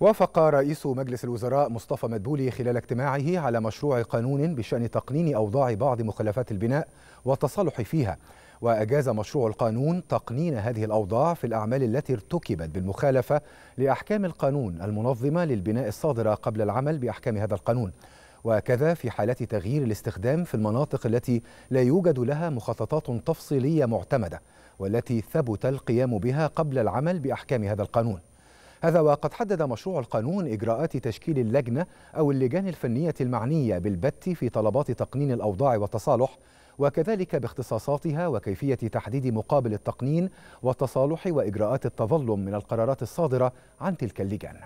وافق رئيس مجلس الوزراء مصطفى مدبولي خلال اجتماعه على مشروع قانون بشأن تقنين أوضاع بعض مخلفات البناء والتصالح فيها وأجاز مشروع القانون تقنين هذه الأوضاع في الأعمال التي ارتكبت بالمخالفة لأحكام القانون المنظمة للبناء الصادرة قبل العمل بأحكام هذا القانون وكذا في حالة تغيير الاستخدام في المناطق التي لا يوجد لها مخططات تفصيلية معتمدة والتي ثبت القيام بها قبل العمل بأحكام هذا القانون هذا وقد حدد مشروع القانون إجراءات تشكيل اللجنة أو اللجان الفنية المعنية بالبت في طلبات تقنين الأوضاع والتصالح وكذلك باختصاصاتها وكيفية تحديد مقابل التقنين والتصالح وإجراءات التظلم من القرارات الصادرة عن تلك اللجان